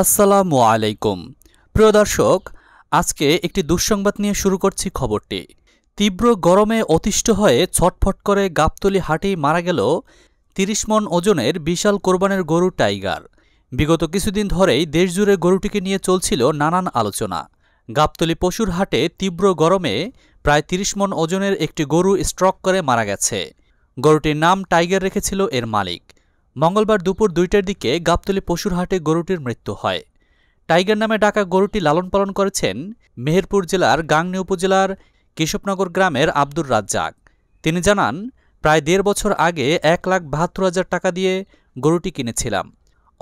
আসসালামু আলাইকুম প্রিয় দর্শক আজকে একটি দুঃসংবাদ নিয়ে শুরু করছি খবরটি তীব্র গরমে অতিষ্ঠ হয়ে ছটফট করে গাবতলি হাটেই মারা গেল তিরিশ মন ওজনের বিশাল কোরবানের গরু টাইগার বিগত কিছুদিন ধরেই দেশজুড়ে গরুটিকে নিয়ে চলছিল নানান আলোচনা গাবতলি পশুর হাটে তীব্র গরমে প্রায় তিরিশ মন ওজনের একটি গরু স্ট্রক করে মারা গেছে গরুটির নাম টাইগার রেখেছিল এর মালিক মঙ্গলবার দুপুর দুইটার দিকে গাবতলী পশুর হাটে গরুটির মৃত্যু হয় টাইগার নামে ডাকা গরুটি লালন পালন করেছেন মেহেরপুর জেলার গাংনি উপজেলার কেশবনগর গ্রামের আব্দুর রাজ্জাক তিনি জানান প্রায় দেড় বছর আগে এক লাখ বাহাত্তর হাজার টাকা দিয়ে গরুটি কিনেছিলাম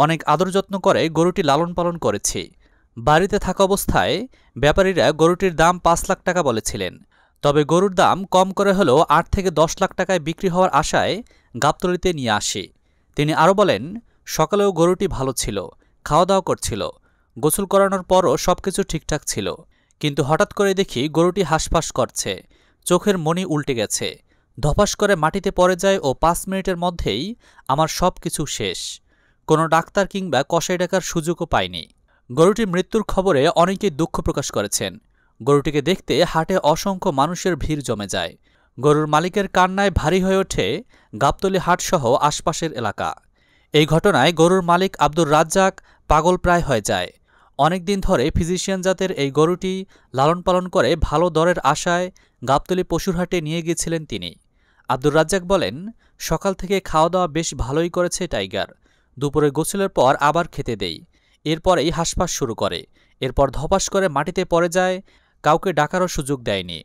অনেক আদর যত্ন করে গরুটি লালন পালন করেছি বাড়িতে থাকা অবস্থায় ব্যাপারীরা গরুটির দাম পাঁচ লাখ টাকা বলেছিলেন তবে গরুর দাম কম করে হলেও আট থেকে দশ লাখ টাকায় বিক্রি হওয়ার আশায় গাবতলিতে নিয়ে আসি তিনি আরও বলেন সকালেও গরুটি ভালো ছিল খাওয়া দাওয়া করছিল গোসল করানোর পরও সব কিছু ঠিকঠাক ছিল কিন্তু হঠাৎ করে দেখি গরুটি হাঁসফাঁস করছে চোখের মনি উল্টে গেছে ধপাস করে মাটিতে পড়ে যায় ও পাঁচ মিনিটের মধ্যেই আমার সব কিছু শেষ কোনো ডাক্তার কিংবা কষাই ডাকার সুযোগও পাইনি গরুটির মৃত্যুর খবরে অনেকেই দুঃখ প্রকাশ করেছেন গরুটিকে দেখতে হাটে অসংখ্য মানুষের ভিড় জমে যায় গরুর মালিকের কান্নায় ভারী হয়ে ওঠে গাবতলি হাটসহ আশপাশের এলাকা এই ঘটনায় গরুর মালিক আব্দুর রাজ্জাক পাগল প্রায় হয়ে যায় অনেক দিন ধরে ফিজিশিয়ান জাতের এই গরুটি লালন পালন করে ভালো দরের আশায় গাবতলি পশুরহাটে নিয়ে গিয়েছিলেন তিনি আব্দুর রাজ্জাক বলেন সকাল থেকে খাওয়া দাওয়া বেশ ভালোই করেছে টাইগার দুপুরে গোসলের পর আবার খেতে দেই এরপরেই হাঁসফাঁস শুরু করে এরপর ধপাস করে মাটিতে পড়ে যায় কাউকে ডাকারও সুযোগ দেয়নি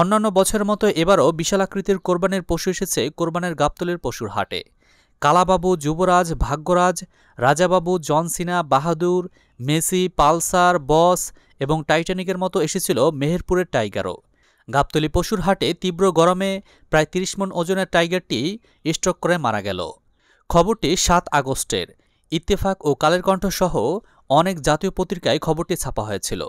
অন্যান্য বছরের মতো এবারও বিশাল আকৃতির কোরবানের পশু এসেছে কোরবানের গাবতলের পশুর হাটে Kalababu Yuvraj Bhagyaraj Rajababu John Cena Bahadur Messi Pulsar Boss এবং টাইটানিকের মতো এসেছিল মেহেরপুরের টাইগারও গাবতলি পশুর হাটে তীব্র গরমে প্রায় তিরিশ মন ওজনের টাইগারটি স্ট্রোক করে মারা গেল খবরটি সাত আগস্টের ইত্তেফাক ও কালের কণ্ঠসহ অনেক জাতীয় পত্রিকায় খবরটি ছাপা হয়েছিল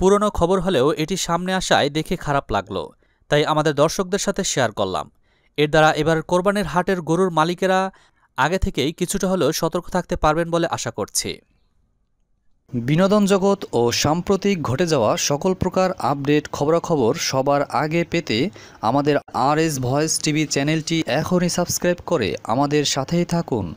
পুরনো খবর হলেও এটি সামনে আসায় দেখে খারাপ লাগলো তাই আমাদের দর্শকদের সাথে শেয়ার করলাম এর দ্বারা এবার কোরবানির হাটের গরুর মালিকেরা আগে থেকেই কিছুটা হলেও সতর্ক থাকতে পারবেন বলে আশা করছি বিনোদন জগৎ ও সাম্প্রতিক ঘটে যাওয়া সকল প্রকার আপডেট খবরাখবর সবার আগে পেতে আমাদের আর এস ভয়েস টিভি চ্যানেলটি এখনই সাবস্ক্রাইব করে আমাদের সাথেই থাকুন